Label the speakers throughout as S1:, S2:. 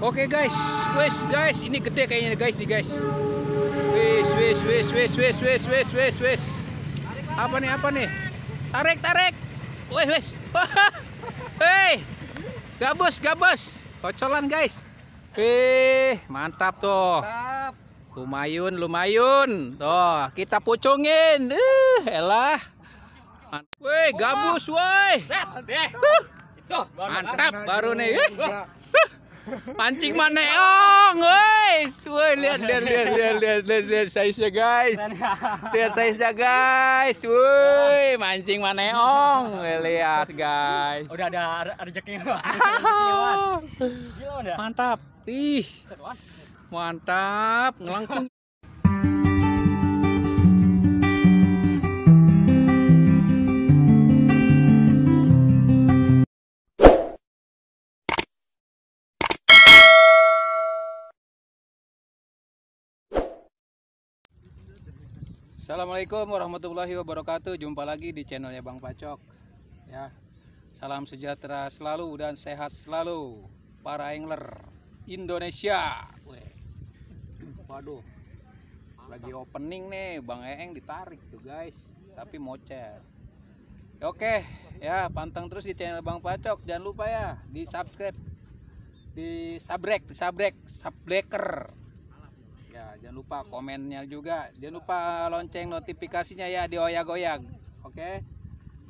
S1: Oke okay, guys, wes guys, ini gede kayaknya guys nih guys. Wes wes wes wes wes wes wes wes wes. Apa nih apa nih? Tarik tarik. Wes wes. Hei. Gabus gabus. Kocolan guys. Eh, mantap tuh. Lumayun lumayun. Tuh, kita pucungin. Eh, elah. Woi, gabus woi. Mantap baru nih. Pancing mana, maneong, guys. Woi, lihat lihat lihat lihat lihat lihat, lihat size-nya, guys. Lihat size-nya, guys. Woi, mancing maneong. Lihat, guys. Udah ada rezekinya, Mantap. Ih. Mantap, ngelangkung. Assalamualaikum warahmatullahi wabarakatuh. Jumpa lagi di channelnya Bang Pacok. Ya. Salam sejahtera selalu dan sehat selalu para angler Indonesia. Waduh. Lagi opening nih, Bang Eeng ditarik tuh, guys. Tapi mocer. Oke, ya pantang terus di channel Bang Pacok. Jangan lupa ya di-subscribe di sabrek, di sabrek, Subbreaker jangan lupa komennya juga jangan lupa lonceng notifikasinya ya di oya goyang oke okay?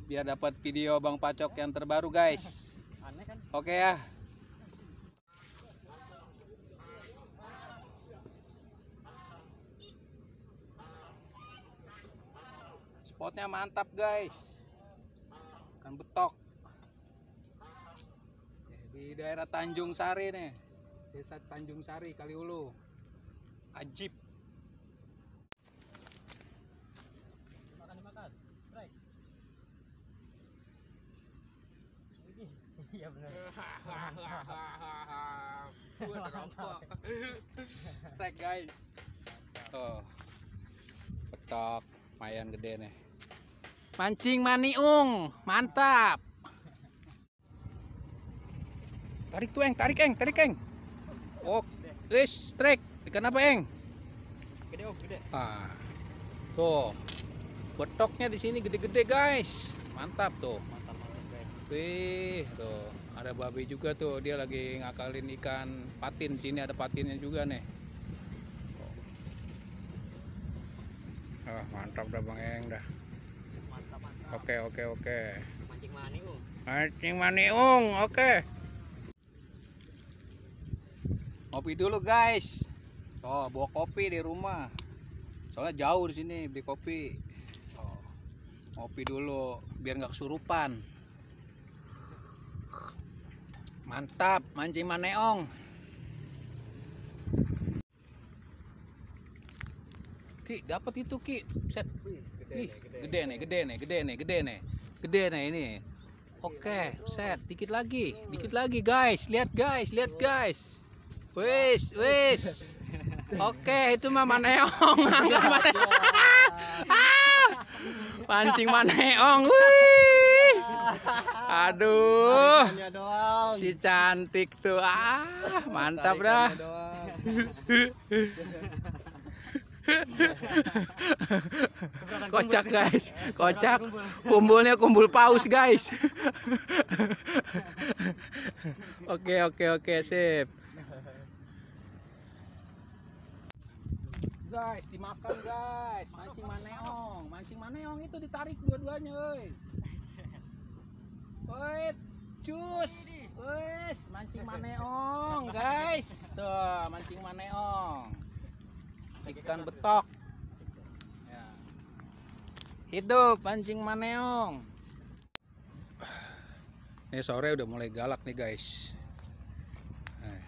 S1: biar dapat video bang pacok yang terbaru guys kan? oke okay ya spotnya mantap guys kan betok di daerah Tanjung Sari nih desa Tanjung Sari Kaliulu ajib makan dimakan strike iya benar gue rokok strike guys tuh oh. petok lumayan gede nih mancing maniung mantap tarik tuh eng tarik eng tarik eng oh Wis, eh, strike. Ikan apa, Eng? Gede oh, gede. Ah. Tuh. Betoknya di sini gede-gede, guys. Mantap tuh. Mantap banget, guys. Wih, tuh. Ada babi juga tuh, dia lagi ngakalin ikan patin. sini ada patinnya juga nih. Ah, mantap dah Bang Eng dah. Mantap, mantap. Oke, oke, oke. Mancing maniung. Um. Mancing maniung, um. oke. Ngopi dulu, guys oh bawa kopi di rumah soalnya jauh di sini beli kopi oh, kopi dulu biar nggak kesurupan mantap mancing maneong ki dapat itu ki set Ih, gede nih gede nih gede nih gede nih gede nih ini Oke, set, dikit lagi, dikit lagi guys, lihat guys, lihat guys, wes, wes. Oke, itu mah maneong. Anggap maneong. Ah! Pancing maneong. Wih. Aduh. Si cantik tuh. Ah, mantap dah. Kocak guys, kocak. Kumpulnya kumpul paus guys. Oke oke oke sip. guys, dimakan guys. Mancing maneong, mancing maneong itu ditarik dua-duanya, woi. Woi, cus. Wes, mancing maneong, guys. Tuh, mancing maneong. Ikan betok. Hidup mancing maneong. Ini sore udah mulai galak nih, guys. Eh.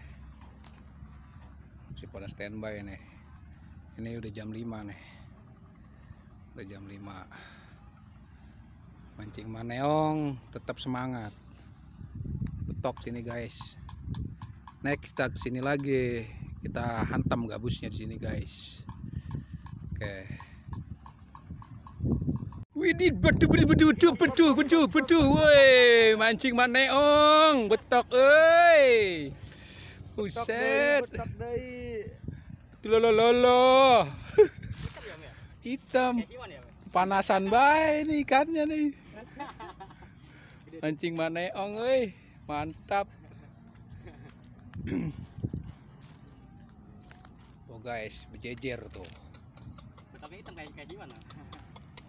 S1: Masih pada standby nih ini udah jam 5 nih udah jam 5 mancing maneong tetap semangat betok sini guys next kita kesini lagi kita hantam gabusnya di sini guys oke Widih, betul betul betul betul betul betul betul, woi mancing maneong betok, woi, buset. Lo lo lo lo. Hitam. Panasan baik nih ikannya nih. Mancing ong oi. Mantap. oh guys, berjejer tuh. Tapi hitam kayak gimana?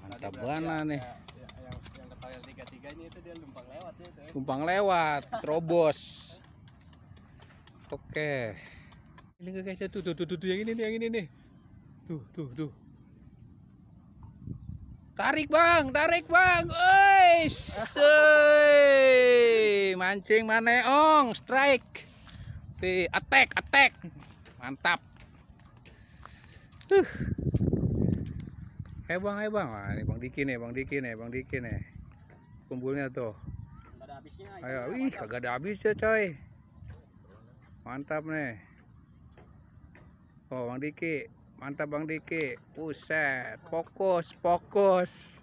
S2: Mantap banget nih. Ya,
S1: ya, Lumpang ya, lewat, terobos. Oke. Okay ini guys tuh tuh tuh tuh yang ini nih yang ini nih tuh tuh tuh tarik bang tarik bang oi mancing maneong strike di attack attack mantap uh. Eh bang, eh bang, ah, ini bang Diki nih, bang Diki nih, bang Diki nih, kumpulnya tuh. ada habisnya. Ayo, wih, kagak ada habisnya coy. Mantap nih. Oh, Bang Diki. Mantap Bang Diki. Buset, fokus, fokus.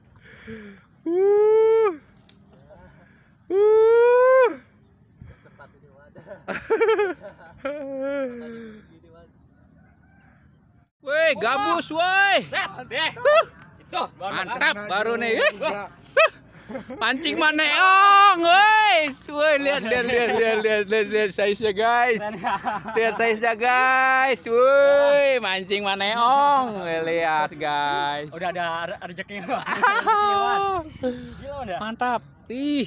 S1: Uh. Uh. Woi, gabus woi. Eh. Mantap baru nih. Pancing mana, ong? guys. Woi, lihat lihat lihat lihat lihat lihat, lihat size-nya, guys. Lihat size-nya, guys. Woi, mancing mana, ong? Lihat, guys. Udah ada rezekinya, Mantap. Ih.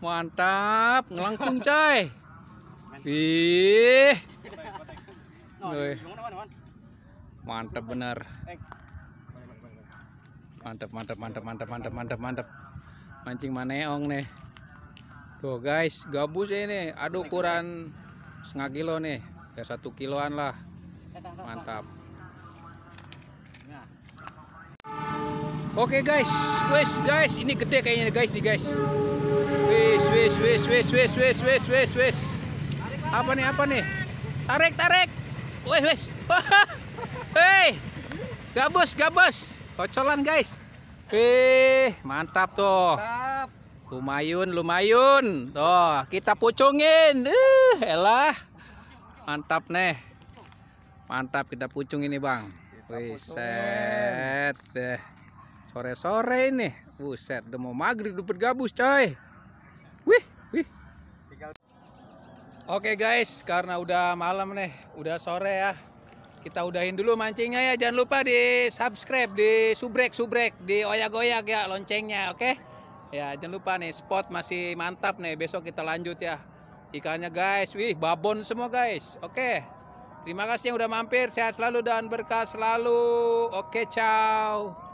S1: Mantap, ngelangkung, coy. Ih. Oh, Woi. Mantap bener. Mantap, mantap, mantap, mantap, mantap, mantap, mantap mancing maneong nih tuh guys gabus ya ini aduh ukuran setengah kilo nih ya satu kiloan lah mantap oke guys wes guys ini gede kayaknya guys nih guys wes wes wes wes wes wes wes wes wes apa nih apa nih tarik tarik wes wes hei gabus gabus kocolan guys Wih, eh, mantap tuh. Mantap. Lumayun, lumayun. Tuh, kita pucungin. Uh, elah. Mantap nih. Mantap kita pucung ini, Bang. Buset deh. Sore-sore ini. Buset, udah mau maghrib udah bergabus, coy. Wih, wih. Oke, okay, guys, karena udah malam nih, udah sore ya. Kita udahin dulu mancingnya ya. Jangan lupa di subscribe, di subrek, subrek, di oyak-oyak ya loncengnya, oke? Okay? Ya, jangan lupa nih spot masih mantap nih. Besok kita lanjut ya. Ikannya guys, wih babon semua guys. Oke. Okay. Terima kasih yang udah mampir. Sehat selalu dan berkah selalu. Oke, okay, ciao.